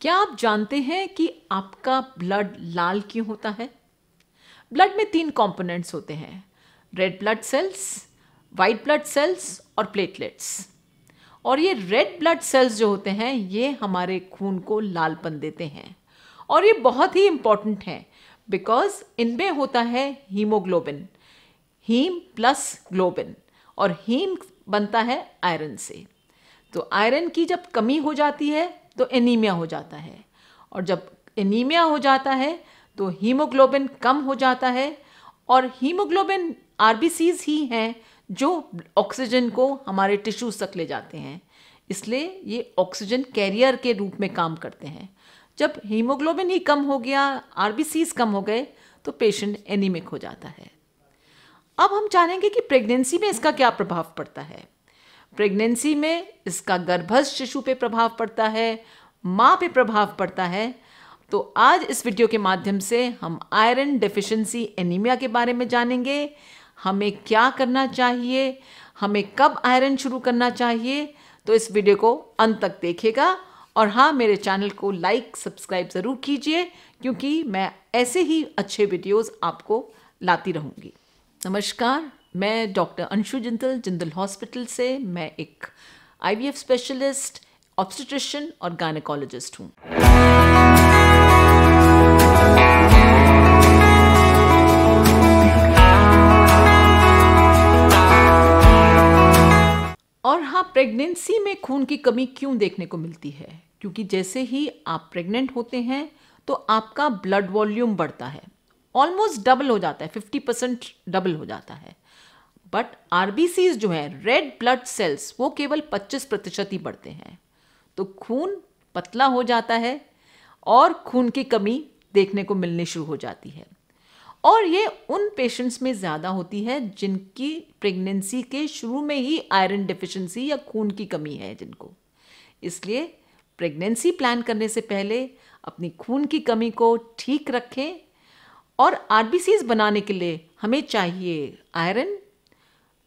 क्या आप जानते हैं कि आपका ब्लड लाल क्यों होता है ब्लड में तीन कंपोनेंट्स होते हैं red blood cells white blood cells और प्लेटलेट्स और ये रेड ब्लड सेल्स जो होते हैं ये हमारे खून को लालपन देते हैं और ये बहुत ही इम्पॉर्टेंट हैं बिकॉज इनमें होता है हीमोग्लोबिन हीम प्लस ग्लोबिन और हीम बनता है आयरन से तो आयरन की जब कमी हो जाती है तो एनीमिया हो जाता है और जब एनीमिया हो जाता है तो हीमोग्लोबिन कम हो जाता है और हीमोग्लोबिन आर ही हैं जो ऑक्सीजन को हमारे टिश्यूज तक ले जाते हैं इसलिए ये ऑक्सीजन कैरियर के रूप में काम करते हैं जब हीमोग्लोबिन ही कम हो गया आर कम हो गए तो पेशेंट एनीमिक हो जाता है अब हम जानेंगे कि प्रेगनेंसी में इसका क्या प्रभाव पड़ता है प्रेगनेंसी में इसका गर्भस्थ शिशु पे प्रभाव पड़ता है माँ पे प्रभाव पड़ता है तो आज इस वीडियो के माध्यम से हम आयरन डिफिशेंसी एनीमिया के बारे में जानेंगे हमें क्या करना चाहिए हमें कब आयरन शुरू करना चाहिए तो इस वीडियो को अंत तक देखेगा और हाँ मेरे चैनल को लाइक सब्सक्राइब ज़रूर कीजिए क्योंकि मैं ऐसे ही अच्छे वीडियोस आपको लाती रहूँगी नमस्कार मैं डॉक्टर अंशु जिंदल जिंदल हॉस्पिटल से मैं एक आईवीएफ स्पेशलिस्ट ऑब्स्टिट्रिशन और गायनेकोलॉजिस्ट हूँ और हाँ प्रेगनेंसी में खून की कमी क्यों देखने को मिलती है क्योंकि जैसे ही आप प्रेग्नेंट होते हैं तो आपका ब्लड वॉल्यूम बढ़ता है ऑलमोस्ट डबल हो जाता है फिफ्टी परसेंट डबल हो जाता है बट आरबीसी जो हैं रेड ब्लड सेल्स वो केवल 25 प्रतिशत ही बढ़ते हैं तो खून पतला हो जाता है और खून की कमी देखने को मिलनी शुरू हो जाती है और ये उन पेशेंट्स में ज़्यादा होती है जिनकी प्रेगनेंसी के शुरू में ही आयरन डिफिशेंसी या खून की कमी है जिनको इसलिए प्रेगनेंसी प्लान करने से पहले अपनी खून की कमी को ठीक रखें और आर बनाने के लिए हमें चाहिए आयरन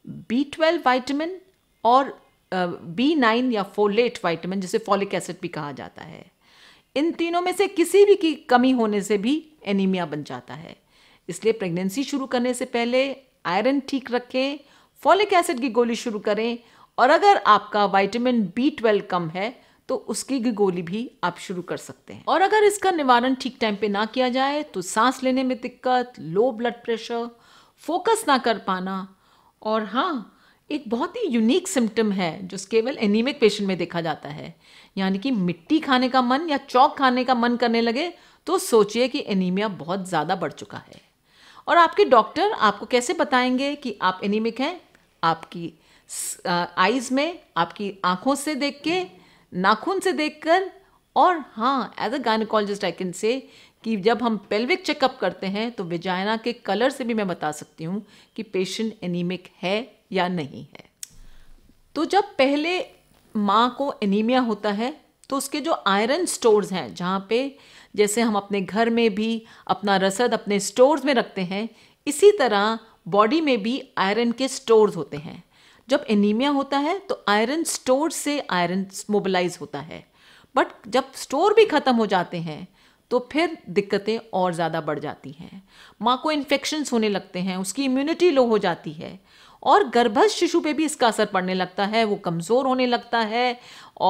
बी ट्वेल्व वाइटमिन और बी नाइन या फोलेट वाइटामिन जिसे फॉलिक एसिड भी कहा जाता है इन तीनों में से किसी भी की कमी होने से भी एनीमिया बन जाता है इसलिए प्रेगनेंसी शुरू करने से पहले आयरन ठीक रखें फॉलिक एसिड की गोली शुरू करें और अगर आपका वाइटामिन बी ट्वेल्व कम है तो उसकी गोली भी आप शुरू कर सकते हैं और अगर इसका निवारण ठीक टाइम पे ना किया जाए तो सांस लेने में दिक्कत लो ब्लड प्रेशर फोकस ना कर पाना और हाँ एक बहुत ही यूनिक सिम्टम है जो केवल एनीमिक पेशेंट में देखा जाता है यानी कि मिट्टी खाने का मन या चौक खाने का मन करने लगे तो सोचिए कि एनीमिया बहुत ज़्यादा बढ़ चुका है और आपके डॉक्टर आपको कैसे बताएंगे कि आप एनीमिक हैं आपकी आइज़ में आपकी आँखों से देख के नाखून से देखकर और हाँ as a gynaecologist I can say कि जब हम पेल्विक चेकअप करते हैं तो विजाइना के कलर से भी मैं बता सकती हूँ कि पेशेंट एनीमिक है या नहीं है तो जब पहले माँ को एनीमिया होता है तो उसके जो आयरन स्टोर्स हैं जहाँ पे जैसे हम अपने घर में भी अपना रसद अपने स्टोर्स में रखते हैं इसी तरह बॉडी में भी आयरन के स्टोर्स होते हैं जब एनीमिया होता है तो आयरन स्टोर से आयरन मोबिलाइज होता है बट जब स्टोर भी ख़त्म हो जाते हैं तो फिर दिक्कतें और ज़्यादा बढ़ जाती हैं माँ को इन्फेक्शन्स होने लगते हैं उसकी इम्यूनिटी लो हो जाती है और गर्भस्थ शिशु पे भी इसका असर पड़ने लगता है वो कमज़ोर होने लगता है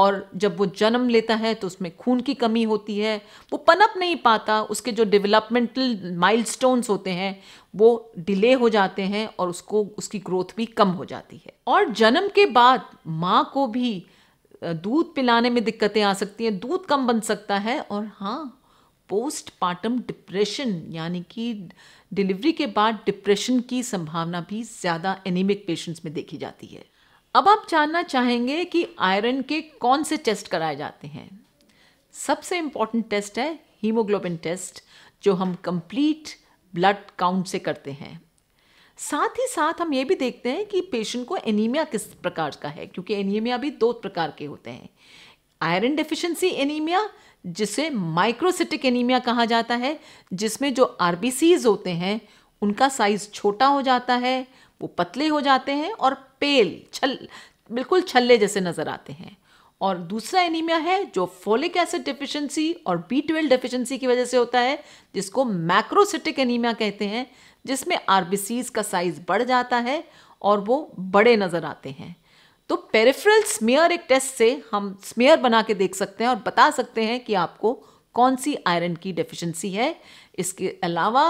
और जब वो जन्म लेता है तो उसमें खून की कमी होती है वो पनप नहीं पाता उसके जो डेवलपमेंटल माइलस्टोन्स होते हैं वो डिले हो जाते हैं और उसको उसकी ग्रोथ भी कम हो जाती है और जन्म के बाद माँ को भी दूध पिलाने में दिक्कतें आ सकती हैं दूध कम बन सकता है और हाँ पोस्ट पार्टम डिप्रेशन यानी कि डिलीवरी के बाद डिप्रेशन की संभावना भी ज़्यादा एनीमिक पेशेंट्स में देखी जाती है अब आप जानना चाहेंगे कि आयरन के कौन से टेस्ट कराए जाते हैं सबसे इम्पॉर्टेंट टेस्ट है हीमोग्लोबिन टेस्ट जो हम कंप्लीट ब्लड काउंट से करते हैं साथ ही साथ हम ये भी देखते हैं कि पेशेंट को एनीमिया किस प्रकार का है क्योंकि एनीमिया भी दो प्रकार के होते हैं आयरन डिफिशेंसी एनीमिया जिसे माइक्रोसिटिक एनीमिया कहा जाता है जिसमें जो आर होते हैं उनका साइज छोटा हो जाता है वो पतले हो जाते हैं और पेल छल बिल्कुल छल्ले जैसे नज़र आते हैं और दूसरा एनीमिया है जो फोलिक एसिड डिफिशेंसी और बी ट्वेल्व डिफिशिएंसी की वजह से होता है जिसको मैक्रोसिटिक एनीमिया कहते हैं जिसमें आरबीसीज का साइज बढ़ जाता है और वो बड़े नज़र आते हैं तो पेरिफ्रल स्मेयर एक टेस्ट से हम स्मेयर बना के देख सकते हैं और बता सकते हैं कि आपको कौन सी आयरन की डेफिशिएंसी है इसके अलावा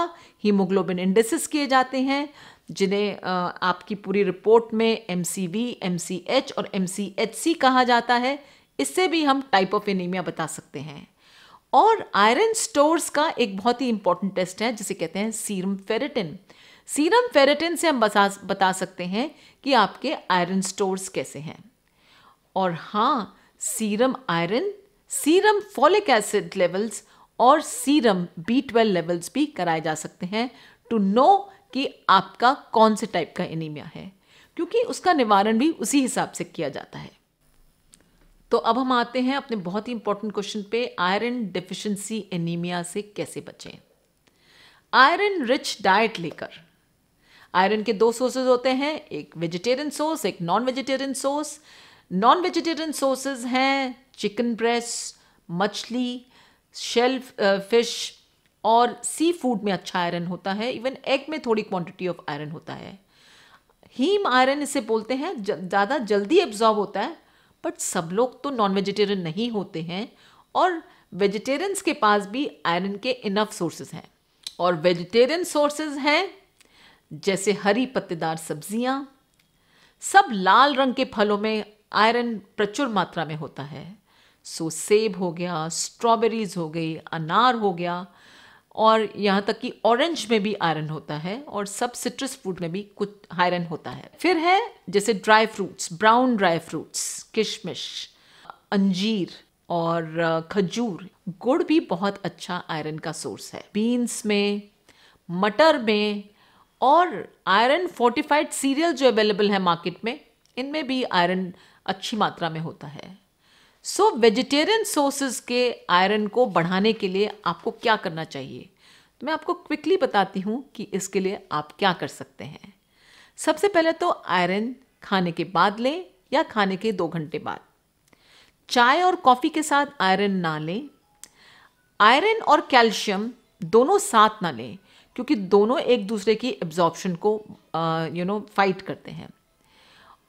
हीमोग्लोबिन इंडेसिस किए जाते हैं जिन्हें आपकी पूरी रिपोर्ट में M C V M C H और एम सी एच सी कहा जाता है इससे भी हम टाइप ऑफ एनीमिया बता सकते हैं और आयरन स्टोर्स का एक बहुत ही इंपॉर्टेंट टेस्ट है जिसे कहते हैं सीरम फेरेटिन सीरम फेरेटिन से हम बता बता सकते हैं कि आपके आयरन स्टोर्स कैसे हैं और हाँ serum iron serum folic acid levels और सीरम बी ट्वेल्व लेवल्स भी कराए जा सकते हैं टू नो कि आपका कौन से टाइप का एनीमिया है क्योंकि उसका निवारण भी उसी हिसाब से किया जाता है तो अब हम आते हैं अपने बहुत ही इंपॉर्टेंट क्वेश्चन पे आयरन डिफिशेंसी एनीमिया से कैसे बचें आयरन रिच डाइट लेकर आयरन के दो सोर्सेज होते हैं एक वेजिटेरियन सोर्स एक non vegetarian source non vegetarian sources हैं चिकन ब्रेस्ट मछली शेल्फ फिश और सी फूड में अच्छा आयरन होता है इवन एग में थोड़ी क्वांटिटी ऑफ आयरन होता है हीम आयरन इसे बोलते हैं ज़्यादा जल्दी एब्जॉर्ब होता है बट सब लोग तो नॉन वेजिटेरियन नहीं होते हैं और वेजिटेरियंस के पास भी आयरन के इनफ सोर्सेज हैं और वेजिटेरियन सोर्सेज हैं जैसे हरी पत्तेदार सब्जियां सब लाल रंग के फलों में आयरन प्रचुर मात्रा में होता है सो सेब हो गया स्ट्रॉबेरीज हो गई अनार हो गया और यहाँ तक कि ऑरेंज में भी आयरन होता है और सब सिट्रस फ्रूट में भी कुछ आयरन होता है फिर है जैसे dry fruits brown dry fruits किशमिश अंजीर और खजूर गुड़ भी बहुत अच्छा आयरन का सोर्स है बीन्स में मटर में और आयरन फोर्टिफाइड सीरियल जो अवेलेबल है मार्केट में इनमें भी आयरन अच्छी मात्रा में होता है सो वेजिटेरियन सोर्सेज के आयरन को बढ़ाने के लिए आपको क्या करना चाहिए तो मैं आपको क्विकली बताती हूँ कि इसके लिए आप क्या कर सकते हैं सबसे पहले तो आयरन खाने के बाद लें या खाने के दो घंटे बाद चाय और कॉफ़ी के साथ आयरन ना लें आयरन और कैल्शियम दोनों साथ ना लें क्योंकि दोनों एक दूसरे की एब्जॉर्प्शन को यू नो फाइट करते हैं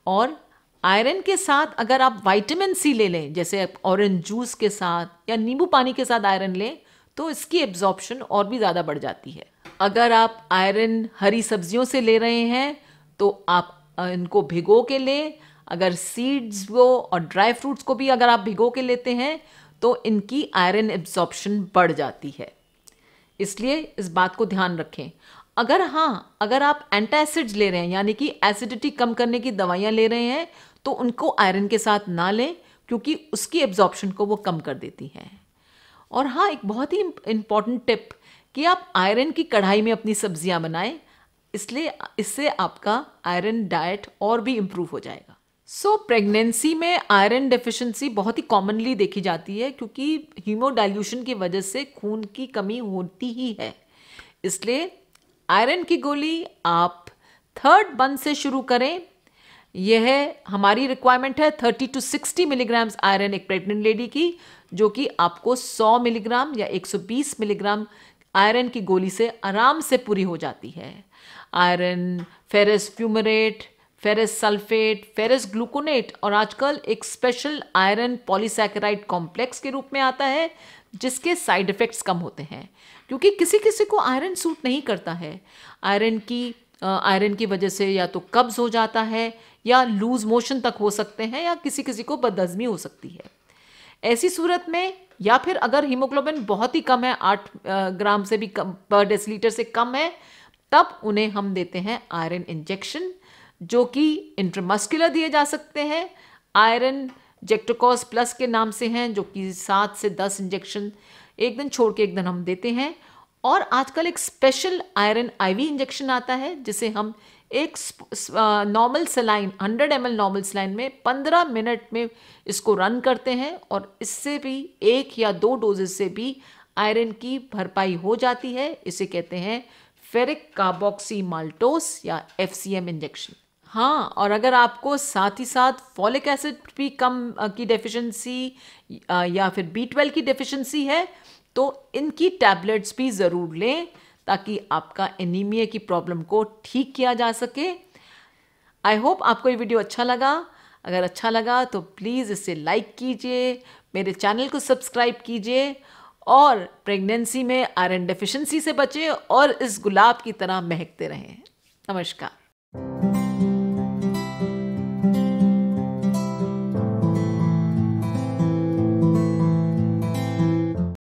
और आयरन के साथ अगर आप वाइटामिन सी ले लें जैसे ऑरेंज जूस के साथ या नींबू पानी के साथ आयरन लें तो इसकी एब्जॉर्प्शन और भी ज़्यादा बढ़ जाती है अगर आप आयरन हरी सब्जियों से ले रहे हैं तो आप इनको भिगो के लें अगर सीड्स को और ड्राई फ्रूट्स को भी अगर आप भिगो के लेते हैं तो इनकी आयरन एब्जॉर्प्शन बढ़ जाती है इसलिए इस बात को ध्यान रखें अगर हाँ अगर आप एंटासिड्स ले रहे हैं यानी कि एसिडिटी कम करने की दवाइयाँ ले रहे हैं तो उनको आयरन के साथ ना लें क्योंकि उसकी एब्जॉर्बशन को वो कम कर देती हैं और हाँ एक बहुत ही इम्पॉर्टेंट टिप कि आप आयरन की कढ़ाई में अपनी सब्जियां बनाएं इसलिए इससे आपका आयरन डाइट और भी इम्प्रूव हो जाएगा सो so, प्रेगनेंसी में आयरन डेफिशिएंसी बहुत ही कॉमनली देखी जाती है क्योंकि हीमोडाइल्यूशन की वजह से खून की कमी होती ही है इसलिए आयरन की गोली आप थर्ड बन से शुरू करें यह हमारी रिक्वायरमेंट है 30 टू 60 मिलीग्राम्स आयरन एक प्रेग्नेंट लेडी की जो कि आपको 100 मिलीग्राम या 120 मिलीग्राम आयरन की गोली से आराम से पूरी हो जाती है iron ferrous fumarate ferrous sulphate ferrous gluconate और आजकल एक स्पेशल आयरन पॉलीसैकेराइड कॉम्प्लेक्स के रूप में आता है जिसके साइड इफ़ेक्ट्स कम होते हैं क्योंकि किसी किसी को आयरन सूट नहीं करता है आयरन की आयरन की वजह से या तो कब्ज़ हो जाता है या लूज मोशन तक हो सकते हैं या किसी किसी को बदजमी हो सकती है ऐसी सूरत में या फिर अगर हीमोग्लोबिन बहुत ही कम है आठ ग्राम से भी कम पर डेसीलीटर से कम है तब उन्हें हम देते हैं आयरन इंजेक्शन जो कि इंट्रमस्कुलर दिए जा सकते हैं आयरन जेक्टोकॉस प्लस के नाम से हैं जो कि सात से दस इंजेक्शन एक दिन छोड़ के एक दिन हम देते हैं और आजकल एक स्पेशल आयरन आईवी इंजेक्शन आता है जिसे हम एक normal saline 100 M normal saline में 15 मिनट में इसको रन करते हैं और इससे भी एक या दो डोजेज से भी आयरन की भरपाई हो जाती है इसे कहते हैं फेरिक कार्बोक्सी माल्टोस या एफ इंजेक्शन हाँ और अगर आपको साथ ही साथ फॉलिक एसिड भी कम uh, की डेफिशिएंसी uh, या फिर बी ट्वेल्व की डेफिशिएंसी है तो इनकी टैबलेट्स भी ज़रूर लें ताकि आपका एनीमिया की प्रॉब्लम को ठीक किया जा सके आई होप आपको ये वीडियो अच्छा लगा अगर अच्छा लगा तो प्लीज़ इसे लाइक कीजिए मेरे चैनल को सब्सक्राइब कीजिए और प्रेगनेंसी में आयरन डेफिशिएंसी से बचें और इस गुलाब की तरह महकते रहें नमस्कार